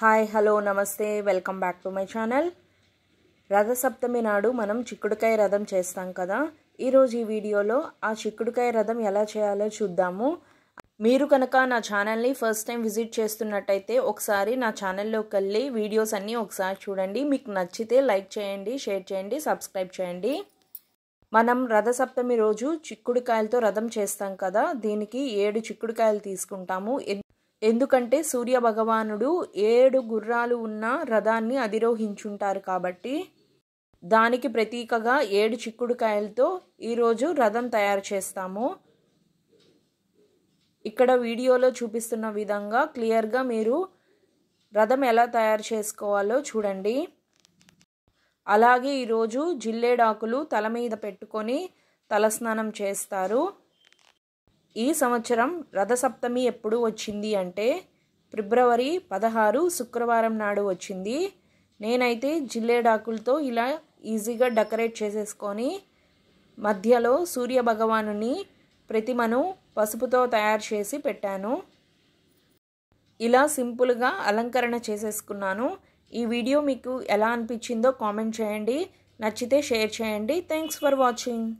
hi hello నమస్తే welcome back to my channel Rathasaptami నాడు మనం చిక్కుడుకాయ రథం చేస్తాం కదా ఈరోజు ఈ వీడియోలో ఆ చిక్కుడుకాయ రథం ఎలా చేయాలో చూద్దాము మీరు కనుక నా ఛానల్ని ఫస్ట్ టైం విజిట్ చేస్తున్నట్టయితే ఒకసారి నా ఛానల్లోకి వెళ్ళి వీడియోస్ అన్నీ ఒకసారి చూడండి మీకు నచ్చితే లైక్ చేయండి షేర్ చేయండి సబ్స్క్రైబ్ చేయండి మనం రథసప్తమి రోజు చిక్కుడుకాయలతో రథం చేస్తాం కదా దీనికి ఏడు చిక్కుడుకాయలు తీసుకుంటాము ఎందుకంటే సూర్య భగవానుడు ఏడు గుర్రాలు ఉన్న రథాన్ని అధిరోహించుంటారు కాబట్టి దానికి ప్రతీకగా ఏడు చిక్కుడుకాయలతో ఈరోజు రథం తయారు చేస్తాము ఇక్కడ వీడియోలో చూపిస్తున్న విధంగా క్లియర్గా మీరు రథం ఎలా తయారు చేసుకోవాలో చూడండి అలాగే ఈరోజు జిల్లేడాకులు తల మీద పెట్టుకొని తలస్నానం చేస్తారు ఈ సంవత్సరం రథసప్తమి ఎప్పుడు వచ్చింది అంటే ఫిబ్రవరి పదహారు శుక్రవారం నాడు వచ్చింది నేనైతే జిల్లేడాకులతో ఇలా ఈజీగా డెకరేట్ చేసేసుకొని మధ్యలో సూర్య భగవానుని ప్రతిమను పసుపుతో తయారు చేసి పెట్టాను ఇలా సింపుల్గా అలంకరణ చేసేసుకున్నాను ఈ వీడియో మీకు ఎలా అనిపించిందో కామెంట్ చేయండి నచ్చితే షేర్ చేయండి థ్యాంక్స్ ఫర్ వాచింగ్